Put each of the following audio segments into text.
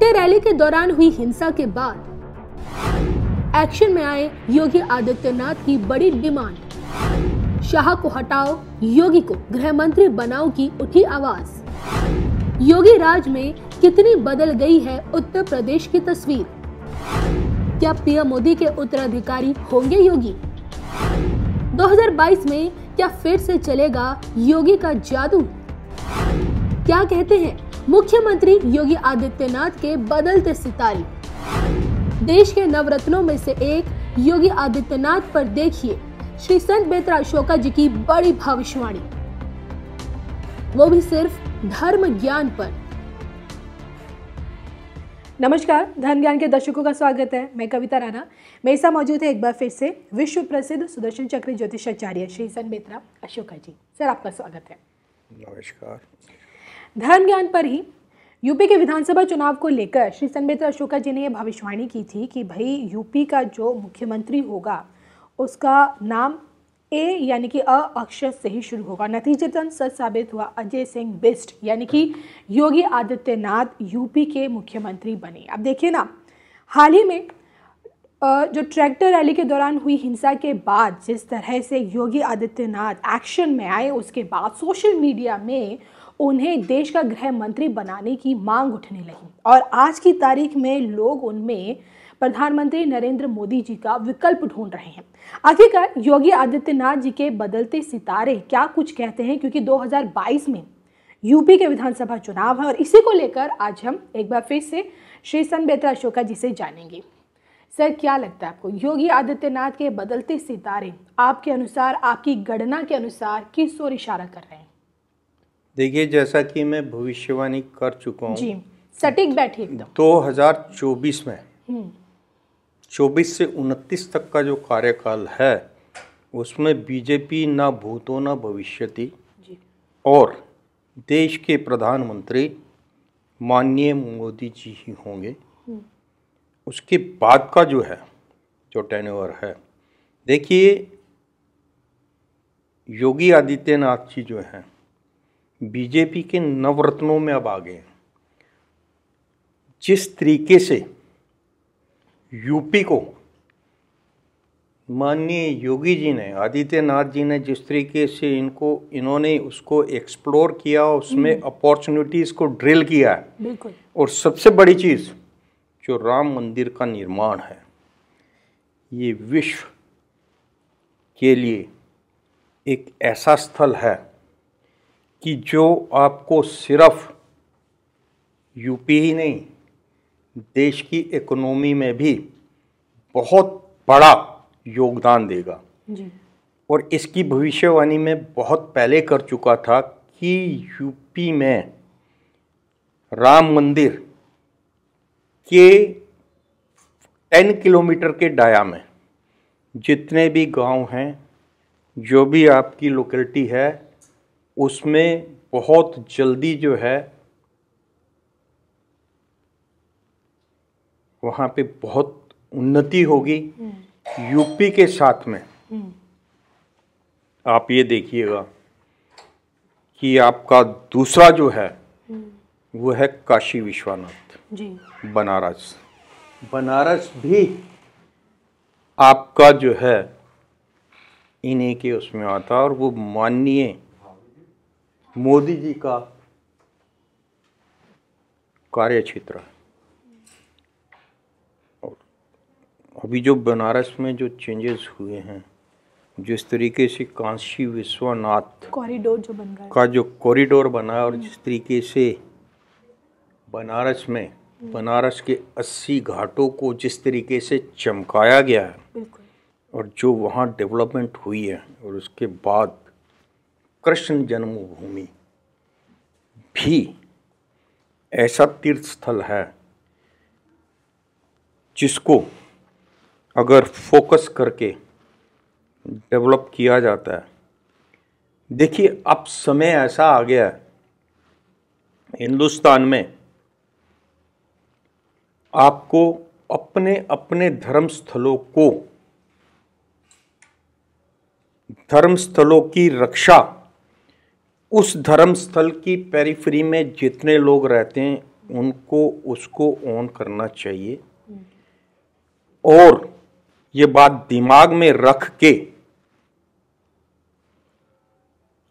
कट्टे रैली के दौरान हुई हिंसा के बाद एक्शन में आए योगी आदित्यनाथ की बड़ी डिमांड शाह को हटाओ योगी को गृह मंत्री बनाओ की उठी आवाज योगी राज में कितनी बदल गई है उत्तर प्रदेश की तस्वीर क्या पीएम मोदी के उत्तराधिकारी होंगे योगी 2022 में क्या फिर से चलेगा योगी का जादू क्या कहते हैं मुख्यमंत्री योगी आदित्यनाथ के बदलते सितारे देश के नवरत्नों में से एक योगी आदित्यनाथ पर देखिए श्री संत बेतरा अशोका जी की बड़ी भविष्यवाणी वो भी सिर्फ धर्म ज्ञान पर नमस्कार धर्म ज्ञान के दर्शकों का स्वागत है मैं कविता राणा मेरे साथ मौजूद है एक बार फिर से विश्व प्रसिद्ध सुदर्शन चक्र ज्योतिषाचार्य श्री संत बेतरा अशोका जी सर आपका स्वागत है नमस्कार धर्म ज्ञान पर ही यूपी के विधानसभा चुनाव को लेकर श्री संबित अशोका जी ने यह भविष्यवाणी की थी कि भाई यूपी का जो मुख्यमंत्री होगा उसका नाम ए यानी कि अ अक्षर से ही शुरू होगा नतीजतन सच साबित हुआ अजय सिंह बिस्ट यानी कि योगी आदित्यनाथ यूपी के मुख्यमंत्री बने अब देखिए ना हाल ही में जो ट्रैक्टर रैली के दौरान हुई हिंसा के बाद जिस तरह से योगी आदित्यनाथ एक्शन में आए उसके बाद सोशल मीडिया में उन्हें देश का गृह मंत्री बनाने की मांग उठने लगी और आज की तारीख में लोग उनमें प्रधानमंत्री नरेंद्र मोदी जी का विकल्प ढूंढ रहे हैं आखिरकार योगी आदित्यनाथ जी के बदलते सितारे क्या कुछ कहते हैं क्योंकि 2022 में यूपी के विधानसभा चुनाव है और इसी को लेकर आज हम एक बार फिर से श्री सन बेत्रा अशोका जी से जानेंगे सर क्या लगता है आपको योगी आदित्यनाथ के बदलते सितारे आपके अनुसार आपकी गणना के अनुसार किस ओर इशारा कर रहे हैं देखिए जैसा कि मैं भविष्यवाणी कर चुका हूँ जी सटीक दो हजार चौबीस में हम्म। चौबीस से उनतीस तक का जो कार्यकाल है उसमें बीजेपी ना भूतो ना थी और देश के प्रधानमंत्री माननीय मोदी जी ही होंगे हम्म। उसके बाद का जो है जो टेनोवर है देखिए योगी आदित्यनाथ जी जो हैं बीजेपी के नवरत्नों में अब आ गए जिस तरीके से यूपी को माननीय योगी जी ने आदित्यनाथ जी ने जिस तरीके से इनको इन्होंने उसको एक्सप्लोर किया उसमें अपॉर्चुनिटीज़ हम्म। को ड्रिल किया है और सबसे बड़ी चीज़ जो राम मंदिर का निर्माण है ये विश्व के लिए एक ऐसा स्थल है कि जो आपको सिर्फ यूपी ही नहीं देश की इकोनॉमी में भी बहुत बड़ा योगदान देगा जी। और इसकी भविष्यवाणी में बहुत पहले कर चुका था कि यूपी में राम मंदिर के टेन किलोमीटर के डाया में जितने भी गांव हैं जो भी आपकी लोकेलिटी है उसमें बहुत जल्दी जो है वहाँ पे बहुत उन्नति होगी हम्म। यूपी के साथ में हम्म। आप ये देखिएगा कि आपका दूसरा जो है हम्म। वो है काशी विश्वनाथ बनारस बनारस भी आपका जो है इन्हीं के उसमें आता और वो माननीय मोदी जी का कार्य क्षेत्र है और अभी जो बनारस में जो चेंजेस हुए हैं जिस तरीके से कांशी विश्वनाथ कॉरिडोर जो बन रहा है का जो कॉरिडोर बना है और हम्म। जिस तरीके से बनारस में हम्म। बनारस के 80 घाटों को जिस तरीके से चमकाया गया है और जो वहाँ डेवलपमेंट हुई है और उसके बाद कृष्ण जन्मभूमि भी ऐसा तीर्थ स्थल है जिसको अगर फोकस करके डेवलप किया जाता है देखिए अब समय ऐसा आ गया है हिंदुस्तान में आपको अपने अपने धर्म स्थलों को धर्म स्थलों की रक्षा उस धर्म स्थल की पेरीफ्री में जितने लोग रहते हैं उनको उसको ऑन करना चाहिए और ये बात दिमाग में रख के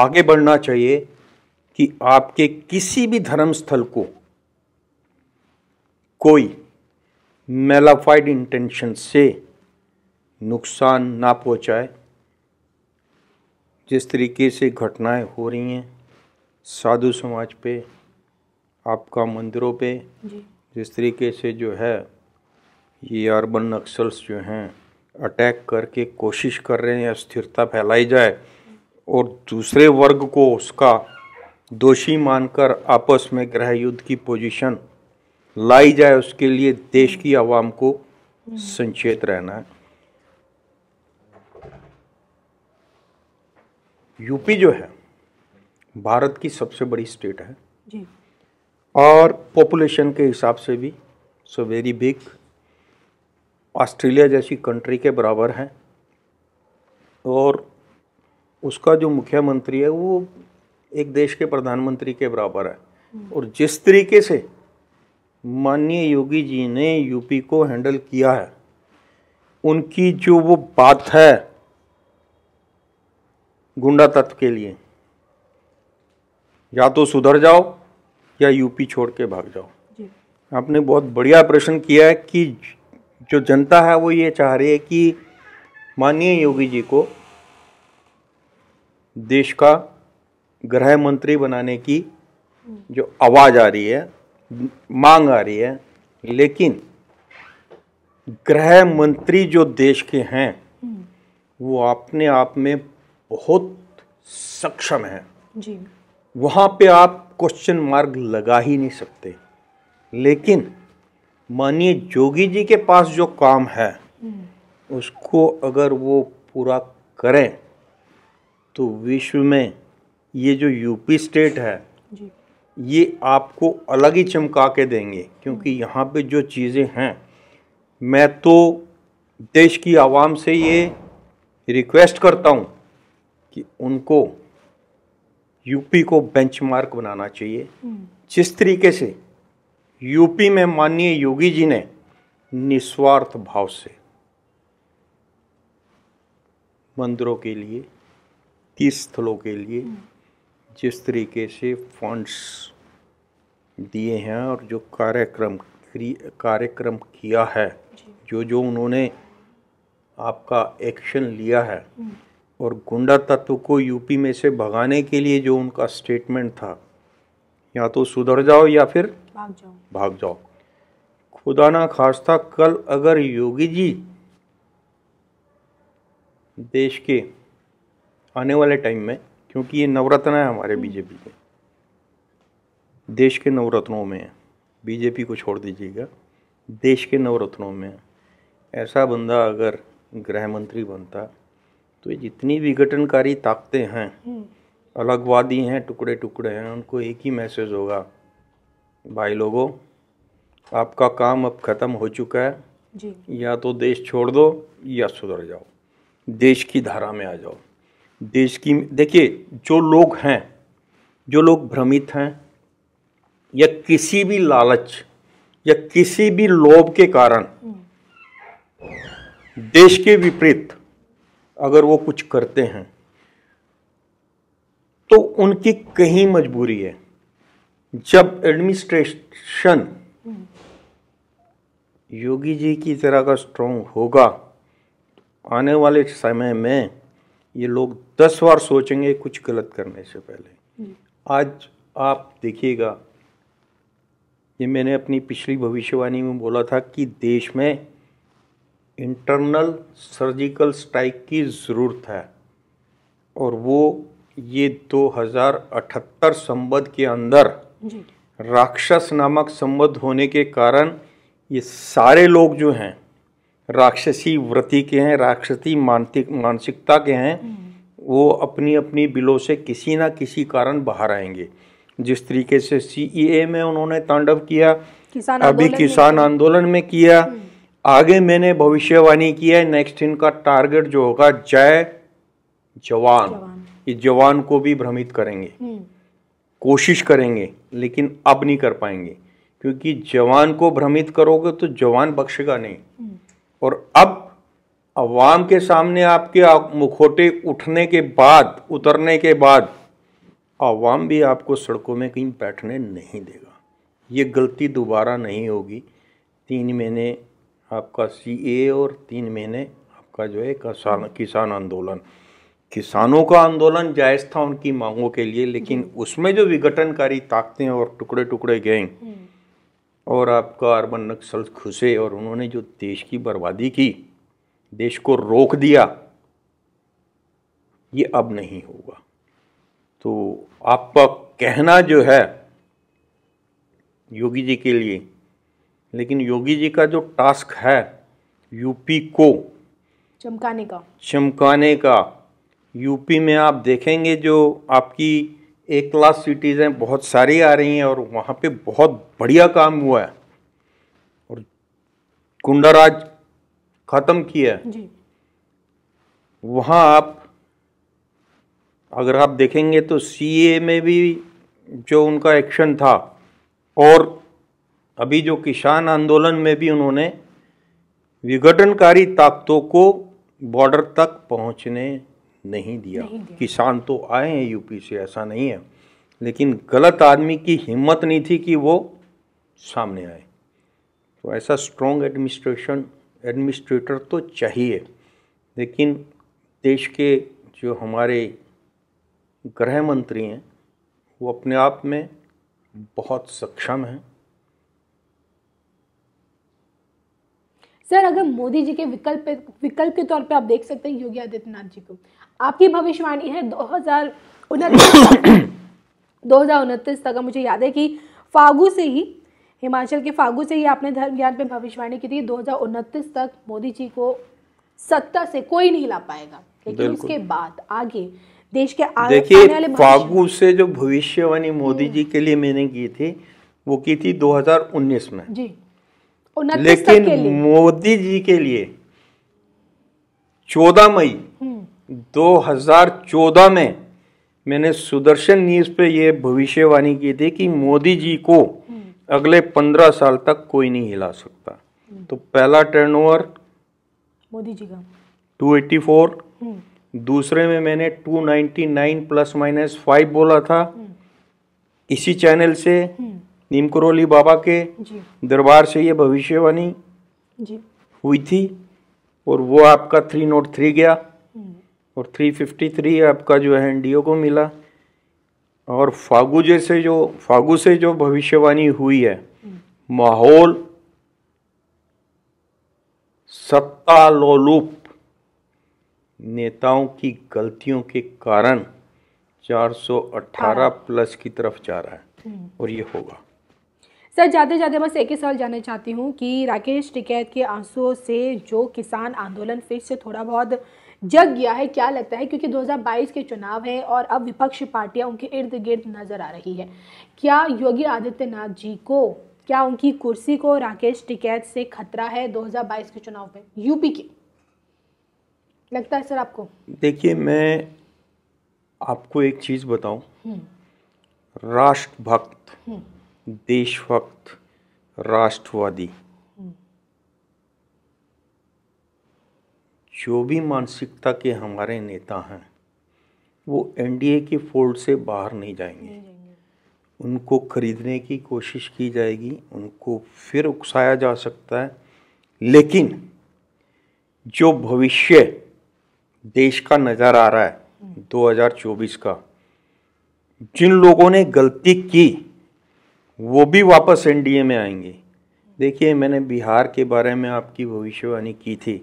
आगे बढ़ना चाहिए कि आपके किसी भी धर्म स्थल को कोई मेलाफाइड इंटेंशन से नुकसान ना पहुंचाए जिस तरीके से घटनाएं हो रही हैं साधु समाज पे आपका मंदिरों पे जिस तरीके से जो है ये अर्बन नक्सल्स जो हैं अटैक करके कोशिश कर रहे हैं अस्थिरता फैलाई जाए और दूसरे वर्ग को उसका दोषी मानकर आपस में गृह युद्ध की पोजीशन लाई जाए उसके लिए देश की आवाम को हम्म। संचेत रहना है यूपी जो है भारत की सबसे बड़ी स्टेट है जी और पॉपुलेशन के हिसाब से भी सो वेरी बिग ऑस्ट्रेलिया जैसी कंट्री के बराबर है और उसका जो मुख्यमंत्री है वो एक देश के प्रधानमंत्री के बराबर है हम्म। और जिस तरीके से माननीय योगी जी ने यूपी को हैंडल किया है उनकी जो वो बात है गुंडा तत्व के लिए या तो सुधर जाओ या यूपी छोड़ के भाग जाओ आपने बहुत बढ़िया प्रश्न किया है कि जो जनता है वो ये चाह रही है कि माननीय योगी जी को देश का गृह मंत्री बनाने की जो आवाज़ आ रही है मांग आ रही है लेकिन गृह मंत्री जो देश के हैं हम्म। वो अपने आप में बहुत सक्षम है जी वहाँ पे आप क्वेश्चन मार्ग लगा ही नहीं सकते लेकिन मानिए जोगी जी के पास जो काम है हम्म। उसको अगर वो पूरा करें तो विश्व में ये जो यूपी स्टेट है ये आपको अलग ही चमका के देंगे क्योंकि हम्म। यहाँ पे जो चीज़ें हैं मैं तो देश की आवाम से ये रिक्वेस्ट करता हूँ कि उनको यूपी को बेंचमार्क बनाना चाहिए हम्म। जिस तरीके से यूपी में माननीय योगी जी ने निस्वार्थ भाव से मंदिरों के लिए तीर्थ स्थलों के लिए हम्म। जिस तरीके से फंड्स दिए हैं और जो कार्यक्रम कार्यक्रम किया है जो जो उन्होंने आपका एक्शन लिया है हम्म। और गुंडा तत्व को यूपी में से भगाने के लिए जो उनका स्टेटमेंट था या तो सुधर जाओ या फिर भाग जाओ भाग जाओ खुदा ना खास्ता कल अगर योगी जी देश के आने वाले टाइम में क्योंकि ये नवरत्न है हमारे बीजेपी हम्म। के देश के नवरत्नों में है बीजेपी को छोड़ दीजिएगा देश के नवरत्नों में ऐसा बंदा अगर गृह मंत्री बनता तो ये जितनी विघटनकारी ताकतें हैं हम्म। अलगवादी हैं टुकड़े टुकड़े हैं उनको एक ही मैसेज होगा भाई लोगों आपका काम अब ख़त्म हो चुका है जी। या तो देश छोड़ दो या सुधर जाओ देश की धारा में आ जाओ देश की देखिए जो लोग हैं जो लोग भ्रमित हैं या किसी भी लालच या किसी भी लोभ के कारण हम्म। देश के विपरीत अगर वो कुछ करते हैं तो उनकी कहीं मजबूरी है जब एडमिनिस्ट्रेशन योगी जी की तरह का स्ट्रोंग होगा आने वाले समय में ये लोग दस बार सोचेंगे कुछ गलत करने से पहले हम्म। आज आप देखिएगा ये मैंने अपनी पिछली भविष्यवाणी में बोला था कि देश में इंटरनल सर्जिकल स्ट्राइक की ज़रूरत है और वो ये 2078 संबद के अंदर राक्षस नामक संबद्ध होने के कारण ये सारे लोग जो हैं राक्षसी व्रति के हैं राक्षसी मानसिक मानसिकता के हैं हम्म। वो अपनी अपनी बिलों से किसी ना किसी कारण बाहर आएंगे जिस तरीके से सीईए e में उन्होंने तांडव किया किसान अभी किसान आंदोलन में किया हम्म। आगे मैंने भविष्यवाणी की है नेक्स्ट इनका टारगेट जो होगा जय जवान ये जवान को भी भ्रमित करेंगे हम्म। कोशिश करेंगे लेकिन अब नहीं कर पाएंगे क्योंकि जवान को भ्रमित करोगे तो जवान बख्शेगा नहीं हम्म। और अब अवाम के सामने आपके मुखोटे उठने के बाद उतरने के बाद अवाम भी आपको सड़कों में कहीं बैठने नहीं देगा ये गलती दोबारा नहीं होगी तीन महीने आपका सी ए और तीन महीने आपका जो है किसान किसान आंदोलन किसानों का आंदोलन जायज़ था उनकी मांगों के लिए लेकिन उसमें जो विघटनकारी ताकतें और टुकड़े टुकड़े गैंग हम्म। और आपका अरबन नक्सल घुसे और उन्होंने जो देश की बर्बादी की देश को रोक दिया ये अब नहीं होगा तो आपका कहना जो है योगी जी के लिए लेकिन योगी जी का जो टास्क है यूपी को चमकाने का चमकाने का यूपी में आप देखेंगे जो आपकी ए क्लास सिटीज़ हैं बहुत सारी आ रही हैं और वहाँ पे बहुत बढ़िया काम हुआ है और कुंडाराज ख़त्म किया है जी वहाँ आप अगर आप देखेंगे तो सीए में भी जो उनका एक्शन था और अभी जो किसान आंदोलन में भी उन्होंने विघटनकारी ताकतों को बॉर्डर तक पहुंचने नहीं दिया, नहीं दिया। किसान तो आए हैं यूपी से ऐसा नहीं है लेकिन गलत आदमी की हिम्मत नहीं थी कि वो सामने आए तो ऐसा स्ट्रॉन्ग एडमिनिस्ट्रेशन एडमिनिस्ट्रेटर तो चाहिए लेकिन देश के जो हमारे गृह मंत्री हैं वो अपने आप में बहुत सक्षम हैं सर अगर मोदी जी के विकल्प विकल्प के तौर पे आप देख सकते हैं योगी आदित्यनाथ जी को आपकी भविष्यवाणी है दो हज़ार दो हज़ार उनतीस तक मुझे याद है कि फागू से ही हिमाचल के फागू से ही आपने धर्म ज्ञान पे भविष्यवाणी की थी दो तक मोदी जी को सत्ता से कोई नहीं ला पाएगा लेकिन उसके बाद आगे देश के आगे देखिए फागू से जो भविष्यवाणी मोदी जी के लिए मैंने की थी वो की थी 2019 में जी लेकिन मोदी जी के लिए 14 मई 2014 हम्म। में मैंने सुदर्शन न्यूज पे ये भविष्यवाणी की थी कि मोदी जी को हम्म। अगले 15 साल तक कोई नहीं हिला सकता हम्म। तो पहला टर्नओवर मोदी जी का 284 दूसरे में मैंने 299 प्लस माइनस फाइव बोला था इसी चैनल से नीम करोली बाबा के दरबार से ये भविष्यवाणी हुई थी और वो आपका थ्री नोट थ्री गया हम्म। और थ्री फिफ्टी थ्री आपका जो है एनडीओ को मिला और फागु जैसे जो फागु से जो भविष्यवाणी हुई है हम्म। माहौल सत्ता लोलुप नेताओं की गलतियों के कारण 418 प्लस की तरफ जा रहा है हम्म। और ये होगा सर जाते जाते बस एक ही सवाल जानना चाहती हूँ कि राकेश टिकैत के आंसुओं से जो किसान आंदोलन फिर से थोड़ा बहुत जग गया है क्या लगता है क्योंकि 2022 के चुनाव हैं और अब विपक्षी पार्टियां उनके इर्द गिर्द नज़र आ रही है क्या योगी आदित्यनाथ जी को क्या उनकी कुर्सी को राकेश टिकैत से खतरा है 2022 के चुनाव में यूपी के लगता है सर आपको देखिए मैं आपको एक चीज़ बताऊं हम्म। राष्ट्रभक्त हम्म। देशभक्त राष्ट्रवादी जो भी मानसिकता के हमारे नेता हैं वो एनडीए के फोल्ड से बाहर नहीं जाएंगे उनको खरीदने की कोशिश की जाएगी उनको फिर उकसाया जा सकता है लेकिन जो भविष्य देश का नज़र आ रहा है 2024 हम्म। का जिन लोगों ने गलती की वो भी वापस एनडीए में आएंगे देखिए मैंने बिहार के बारे में आपकी भविष्यवाणी की थी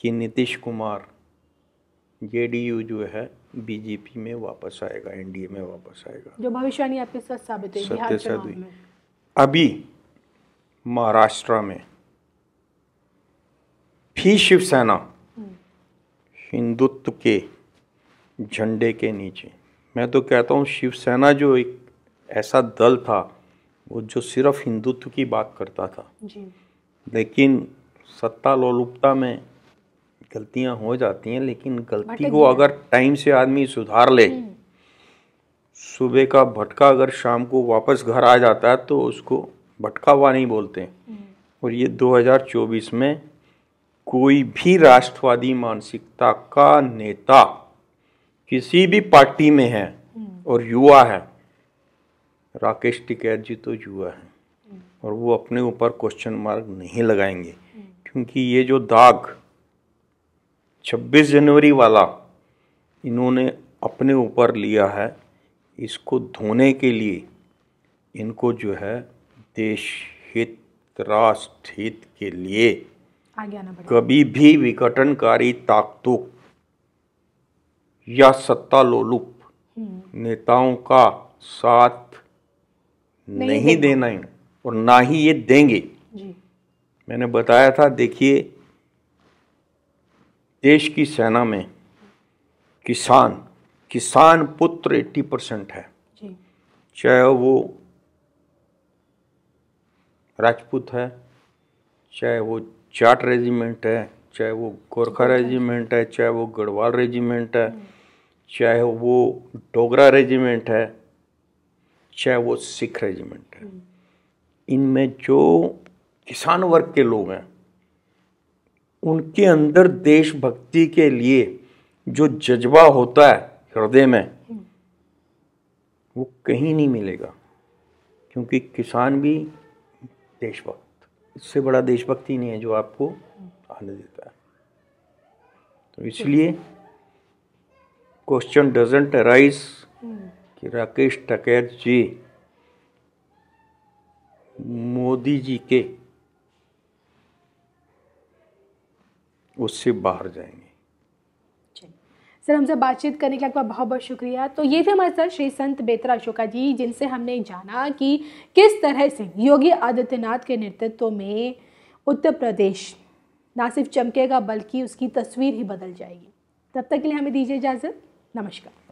कि नीतीश कुमार जेडीयू जो है बीजेपी में वापस आएगा एनडीए में वापस आएगा जो भविष्यवाणी आपके साथ साबित है सत्य साथ हुई अभी महाराष्ट्र में फी शिवसेना हम्म। हिंदुत्व के झंडे के नीचे मैं तो कहता हूँ शिवसेना जो एक ऐसा दल था वो जो सिर्फ हिंदुत्व की बात करता था जी। लेकिन सत्ता लोलुपता में गलतियां हो जाती हैं लेकिन गलती को अगर टाइम से आदमी सुधार ले हम्म। सुबह का भटका अगर शाम को वापस घर आ जाता है तो उसको भटका हुआ नहीं बोलते हम्म। और ये 2024 में कोई भी राष्ट्रवादी मानसिकता का नेता किसी भी पार्टी में है हम्म। और युवा है राकेश टिकैत जी तो युवा हैं और वो अपने ऊपर क्वेश्चन मार्क नहीं लगाएंगे क्योंकि ये जो दाग 26 जनवरी वाला इन्होंने अपने ऊपर लिया है इसको धोने के लिए इनको जो है देश हित राष्ट्र हित के लिए आगे आना कभी भी विघटनकारी ताकतों या सत्ता लोलुप हम्म। नेताओं का साथ नहीं, नहीं देना है और ना ही ये देंगे जी। मैंने बताया था देखिए देश की सेना में किसान किसान पुत्र 80 परसेंट है चाहे वो राजपूत है चाहे वो जाट रेजिमेंट है चाहे वो गोरखा रेजिमेंट है चाहे वो गढ़वाल रेजिमेंट है हम्म। चाहे वो डोगरा रेजिमेंट है चाहे वो सिख रेजिमेंट है इनमें जो किसान वर्ग के लोग हैं उनके अंदर देशभक्ति के लिए जो जज्बा होता है हृदय में वो कहीं नहीं मिलेगा क्योंकि किसान भी देशभक्त इससे बड़ा देशभक्ति नहीं है जो आपको आने देता है तो इसलिए क्वेश्चन डजेंट अराइज कि राकेश टकैत जी मोदी जी के उससे बाहर जाएंगे सर हमसे बातचीत करने के लिए आपका बहुत बहुत शुक्रिया तो ये थे हमारे सर श्री संत बेतरा अशोका जी जिनसे हमने जाना कि किस तरह से योगी आदित्यनाथ के नेतृत्व में उत्तर प्रदेश ना सिर्फ चमकेगा बल्कि उसकी तस्वीर ही बदल जाएगी तब तक के लिए हमें दीजिए इजाज़त नमस्कार